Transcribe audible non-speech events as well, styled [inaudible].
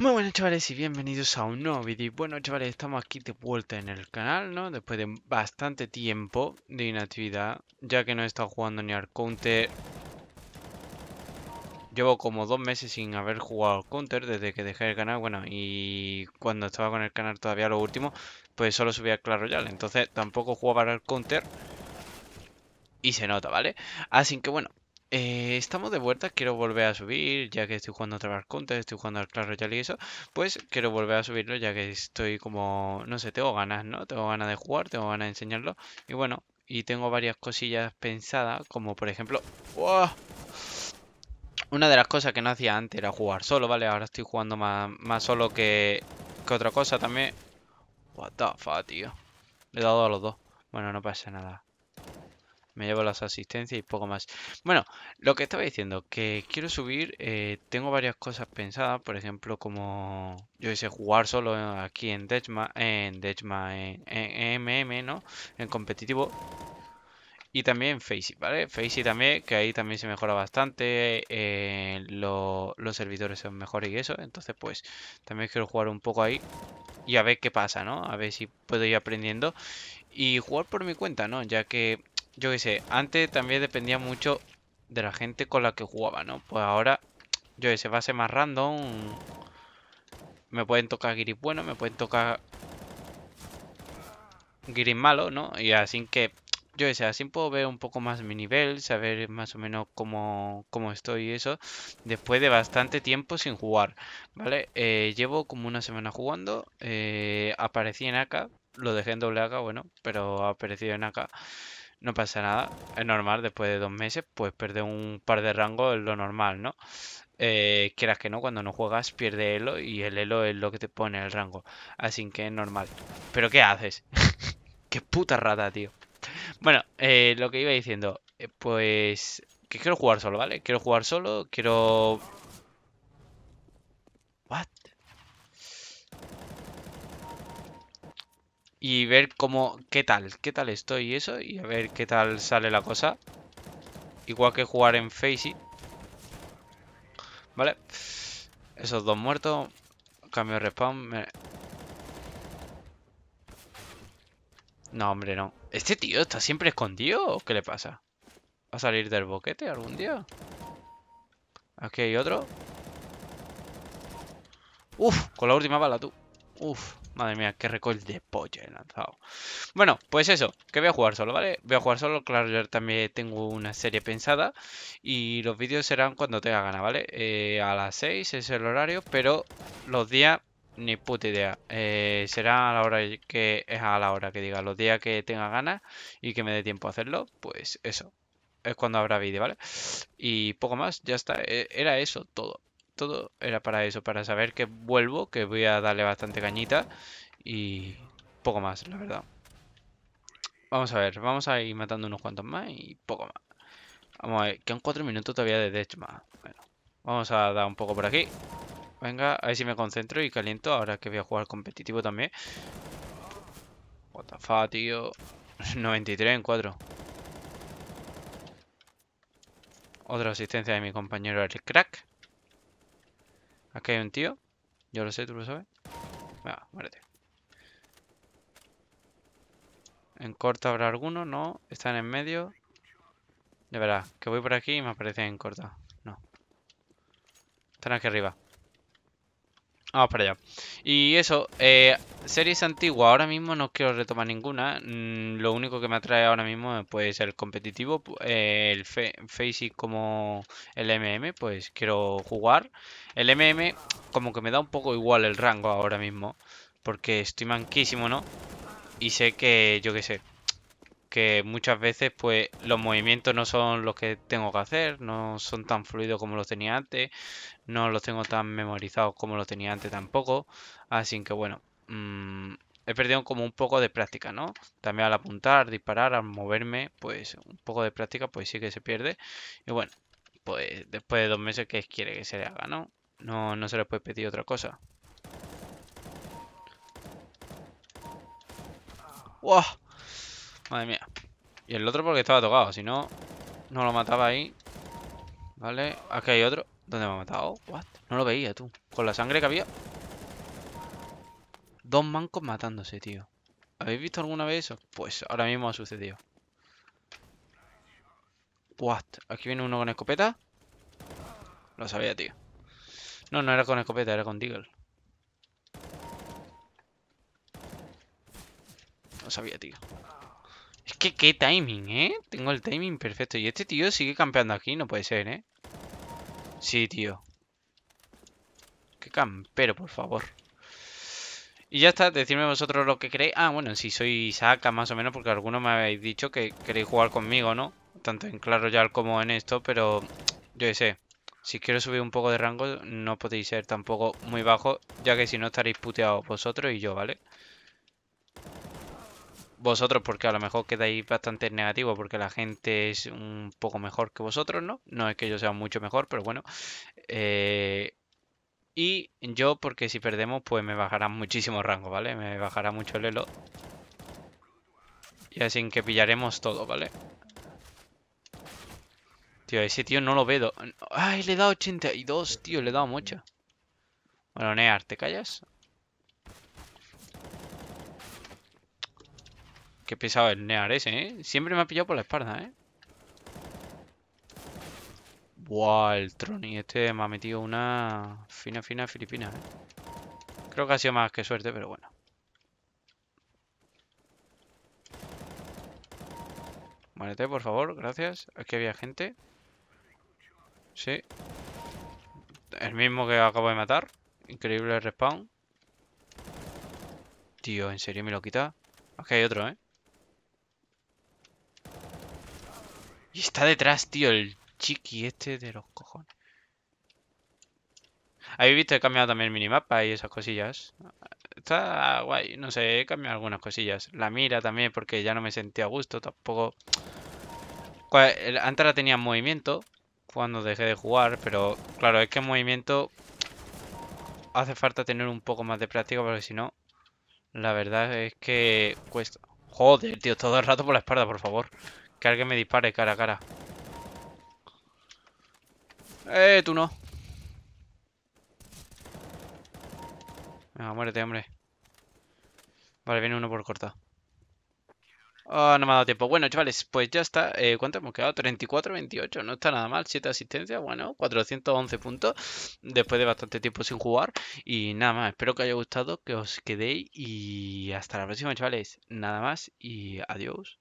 Muy buenas chavales y bienvenidos a un nuevo vídeo. Bueno chavales, estamos aquí de vuelta en el canal, ¿no? Después de bastante tiempo de inactividad, ya que no he estado jugando ni al Counter. Llevo como dos meses sin haber jugado al Counter desde que dejé el canal, bueno, y cuando estaba con el canal todavía lo último, pues solo subía a Clash Royale, entonces tampoco jugaba al Counter y se nota, ¿vale? Así que bueno, eh, estamos de vuelta, quiero volver a subir, ya que estoy jugando a vez estoy jugando al Clash Royale y eso, pues quiero volver a subirlo, ya que estoy como, no sé, tengo ganas, ¿no? Tengo ganas de jugar, tengo ganas de enseñarlo, y bueno, y tengo varias cosillas pensadas, como por ejemplo... Una de las cosas que no hacía antes era jugar solo, ¿vale? Ahora estoy jugando más, más solo que, que otra cosa también. What the fuck, tío. Le he dado a los dos. Bueno, no pasa nada. Me llevo las asistencias y poco más. Bueno, lo que estaba diciendo, que quiero subir, eh, tengo varias cosas pensadas, por ejemplo, como yo hice jugar solo aquí en Dechma, en Dechma, en, MM, ¿no? En competitivo. Y también Facey, ¿vale? Facey también, que ahí también se mejora bastante, eh, los servidores son mejores y eso. Entonces, pues, también quiero jugar un poco ahí y a ver qué pasa, ¿no? A ver si puedo ir aprendiendo y jugar por mi cuenta, ¿no? Ya que yo qué sé, antes también dependía mucho de la gente con la que jugaba, ¿no? Pues ahora, yo qué sé, va a ser más random. Me pueden tocar giris bueno, me pueden tocar giris malo, ¿no? Y así que, yo qué sé, así puedo ver un poco más mi nivel, saber más o menos cómo, estoy y eso. Después de bastante tiempo sin jugar, ¿vale? Eh, llevo como una semana jugando. Eh, aparecí en AK, lo dejé en doble AK, bueno, pero aparecí en AK. No pasa nada, es normal, después de dos meses, pues perder un par de rangos es lo normal, ¿no? Eh, quieras que no, cuando no juegas pierde elo y el elo es lo que te pone el rango. Así que es normal. ¿Pero qué haces? [laughs] ¡Qué puta rata, tío! Bueno, eh, lo que iba diciendo, eh, pues que quiero jugar solo, ¿vale? Quiero jugar solo, quiero y ver cómo, qué tal, qué tal estoy eso, y a ver qué tal sale la cosa. Igual que jugar en Facey. Vale. Esos dos muertos. Cambio de respawn. No, hombre, no. ¿Este tío está siempre escondido o qué le pasa? ¿Va a salir del boquete algún día? Aquí hay otro. Uf, con la última bala, tú. Uf. Madre mía, qué recoil de polla he lanzado. Bueno, pues eso, que voy a jugar solo, ¿vale? Voy a jugar solo, claro, yo también tengo una serie pensada y los vídeos serán cuando tenga gana, ¿vale? Eh, a las 6 es el horario, pero los días, ni puta idea. Eh, será a la hora que es a la hora que diga, los días que tenga ganas y que me dé tiempo a hacerlo, pues eso. Es cuando habrá vídeo, ¿vale? Y poco más, ya está. E, era eso todo todo era para eso, para saber que vuelvo, que voy a darle bastante cañita y poco más, la verdad. Vamos a ver, vamos a ir matando unos cuantos más y poco más. Vamos a ver, quedan 4 minutos todavía de Deathmatch Bueno, vamos a dar un poco por aquí. Venga, a ver si me concentro y caliento ahora que voy a jugar competitivo también. WTF, tío. 93 [laughs] en 4. Otra asistencia de mi compañero el crack. Aquí hay un tío. Yo lo sé, tú lo sabes. Venga, ah, muérete. En corta habrá alguno, no. Están en medio. De verdad, que voy por aquí y me aparecen en corta. No. Están aquí arriba. Vamos para allá. Y eso, eh, series antiguas, ahora mismo no quiero retomar ninguna. Mm, lo único que me atrae ahora mismo pues el competitivo, el Facing como el MM, pues quiero jugar. El MM como que me da un poco igual el rango ahora mismo, porque estoy manquísimo, ¿no? Y sé que, yo qué sé, que muchas veces pues los movimientos no son los que tengo que hacer, no son tan fluidos como los tenía antes, no los tengo tan memorizados como los tenía antes tampoco, así que bueno, mm, he perdido como un poco de práctica, ¿no? También al apuntar, disparar, al moverme, pues un poco de práctica pues sí que se pierde y bueno, pues después de dos meses que quiere que se le haga, ¿no? No, no se le puede pedir otra cosa. ¡Wow! Madre mía. Y el otro porque estaba tocado. Si no, no lo mataba ahí. Vale. Aquí hay otro. ¿Dónde me ha matado? What? No lo veía, tú. Con la sangre que había. Dos mancos matándose, tío. ¿Habéis visto alguna vez eso? Pues ahora mismo ha sucedido. What? Aquí viene uno con escopeta. Lo sabía, tío. No, no era con escopeta, era con Deagle. Lo sabía, tío. Es que qué timing, ¿eh? Tengo el timing perfecto. Y este tío sigue campeando aquí, no puede ser, ¿eh? Sí, tío. Qué campero, por favor. Y ya está, decidme vosotros lo que creéis. Ah, bueno, si soy saca más o menos, porque algunos me habéis dicho que queréis jugar conmigo, ¿no? Tanto en Claro ya como en esto, pero yo sé. Si quiero subir un poco de rango, no podéis ser tampoco muy bajo, ya que si no estaréis puteados vosotros y yo, ¿vale? vale vosotros, porque a lo mejor quedáis bastante negativos, porque la gente es un poco mejor que vosotros, ¿no? No es que yo sea mucho mejor, pero bueno. Eh, y yo, porque si perdemos, pues me bajará muchísimo rango, ¿vale? Me bajará mucho el elo. Y así que pillaremos todo, ¿vale? Tío, ese tío no lo veo. ¡Ay, le he dado 82, tío! Le he dado mucho. Bueno, Near, ¿te callas? Qué pesado el Near ese, ¿eh? Siempre me ha pillado por la espalda, ¿eh? Buah, el y este me ha metido una fina, fina filipina, ¿eh? Creo que ha sido más que suerte, pero bueno. Muérete, por favor, gracias. que había gente. Sí. El mismo que acabo de matar. Increíble respawn. Tío, ¿en serio me lo quita? Aquí hay otro, ¿eh? Y está detrás, tío, el chiqui este de los cojones. Habéis visto, he cambiado también el minimapa y esas cosillas. Está guay, no sé, he cambiado algunas cosillas. La mira también porque ya no me sentía a gusto, tampoco... Antes la tenía en movimiento, cuando dejé de jugar, pero claro, es que en movimiento hace falta tener un poco más de práctica porque si no, la verdad es que cuesta. Joder, tío, todo el rato por la espalda, por favor. Que alguien me dispare cara a cara. Eh, tú no. Venga, muérete, hombre. Vale, viene uno por corta. Oh, no me ha dado tiempo. Bueno, chavales, pues ya está. Eh, ¿Cuánto hemos quedado? 34-28. No está nada mal. 7 asistencias. Bueno, 411 puntos. Después de bastante tiempo sin jugar. Y nada más. Espero que haya gustado. Que os quedéis. Y hasta la próxima, chavales. Nada más. Y adiós.